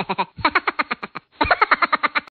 Ha ha ha.